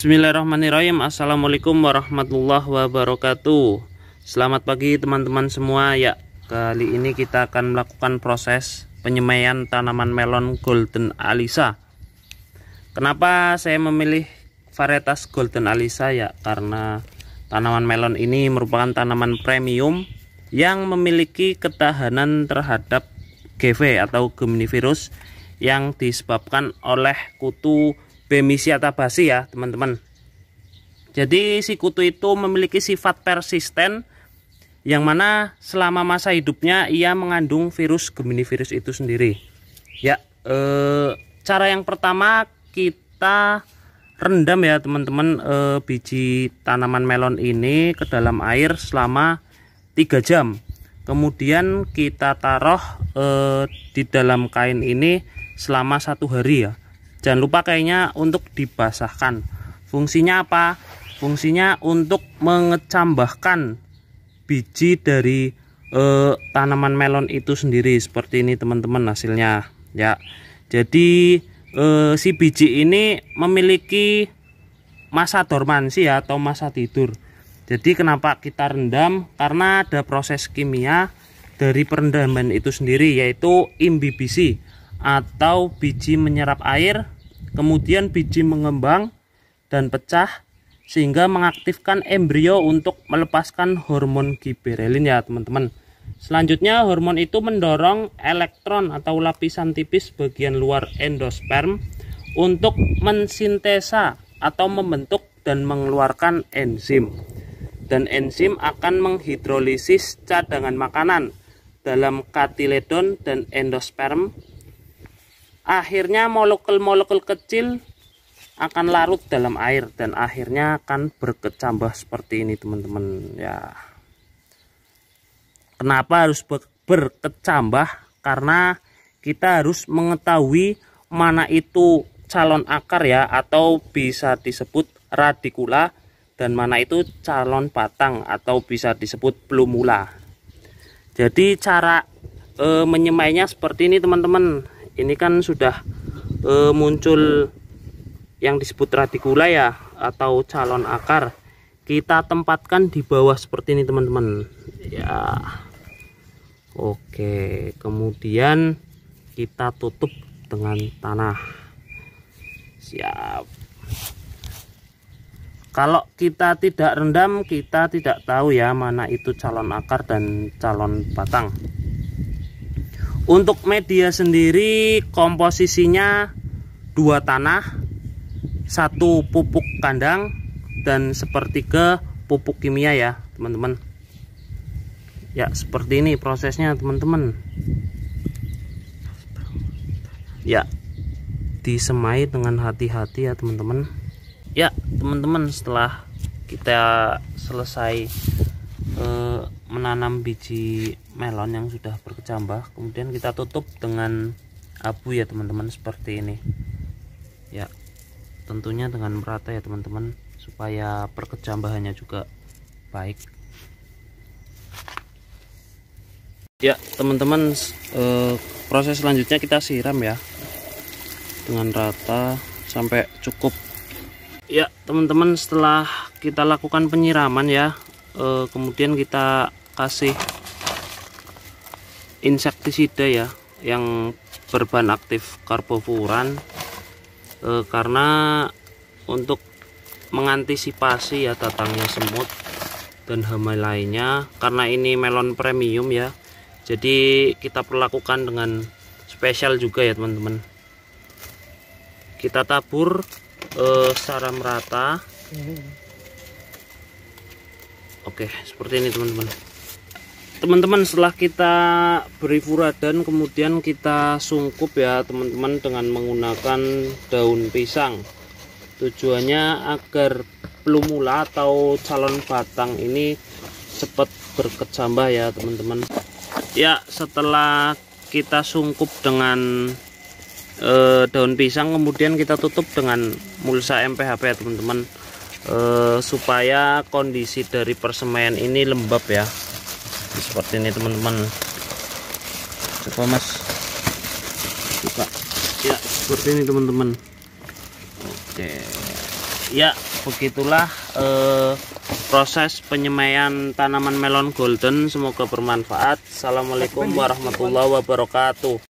Bismillahirrahmanirrahim Assalamualaikum warahmatullahi wabarakatuh Selamat pagi teman-teman semua Ya kali ini kita akan melakukan proses penyemaian tanaman melon golden alisa Kenapa saya memilih varietas golden alisa ya Karena tanaman melon ini merupakan tanaman premium Yang memiliki ketahanan terhadap GV atau gemini virus Yang disebabkan oleh kutu Bemisia tabasi ya teman-teman jadi si kutu itu memiliki sifat persisten yang mana selama masa hidupnya ia mengandung virus Gemini virus itu sendiri. Ya, e, cara yang pertama kita rendam ya teman-teman e, biji tanaman melon ini ke dalam air selama 3 jam. Kemudian kita taruh e, di dalam kain ini selama satu hari ya jangan lupa kayaknya untuk dibasahkan fungsinya apa fungsinya untuk mengecambahkan biji dari eh, tanaman melon itu sendiri seperti ini teman-teman hasilnya ya jadi eh, si biji ini memiliki masa dormansi ya, atau masa tidur jadi kenapa kita rendam karena ada proses kimia dari perendaman itu sendiri yaitu imbibisi atau biji menyerap air, kemudian biji mengembang dan pecah sehingga mengaktifkan embrio untuk melepaskan hormon giberelin ya teman-teman. Selanjutnya hormon itu mendorong elektron atau lapisan tipis bagian luar endosperm untuk mensintesa atau membentuk dan mengeluarkan enzim. Dan enzim akan menghidrolisis cadangan makanan dalam katiledon dan endosperm akhirnya molekul-molekul kecil akan larut dalam air dan akhirnya akan berkecambah seperti ini teman-teman ya kenapa harus berkecambah karena kita harus mengetahui mana itu calon akar ya atau bisa disebut radikula dan mana itu calon batang atau bisa disebut plumula jadi cara e, menyemainya seperti ini teman-teman ini kan sudah e, muncul yang disebut radikula ya atau calon akar kita tempatkan di bawah seperti ini teman-teman ya oke kemudian kita tutup dengan tanah siap kalau kita tidak rendam kita tidak tahu ya mana itu calon akar dan calon batang untuk media sendiri komposisinya dua tanah, satu pupuk kandang dan sepertiga pupuk kimia ya, teman-teman. Ya, seperti ini prosesnya, teman-teman. Ya. Disemai dengan hati-hati ya, teman-teman. Ya, teman-teman, setelah kita selesai eh, menanam biji melon yang sudah berkecambah kemudian kita tutup dengan abu ya teman-teman seperti ini ya tentunya dengan merata ya teman-teman supaya perkecambahannya juga baik ya teman-teman e, proses selanjutnya kita siram ya dengan rata sampai cukup ya teman-teman setelah kita lakukan penyiraman ya e, kemudian kita kasih insektisida ya yang berbahan aktif karbofuran e, karena untuk mengantisipasi ya datangnya semut dan hama lainnya karena ini melon premium ya jadi kita perlakukan dengan spesial juga ya teman-teman kita tabur e, secara merata hmm. oke seperti ini teman-teman teman-teman setelah kita beri furadan kemudian kita sungkup ya teman-teman dengan menggunakan daun pisang tujuannya agar pelumula atau calon batang ini cepat berkecambah ya teman-teman ya setelah kita sungkup dengan e, daun pisang kemudian kita tutup dengan mulsa MPHP ya teman-teman e, supaya kondisi dari persemaian ini lembab ya seperti ini teman-teman coba mas buka ya seperti ini teman-teman oke ya begitulah eh, proses penyemaian tanaman melon golden semoga bermanfaat assalamualaikum warahmatullahi wabarakatuh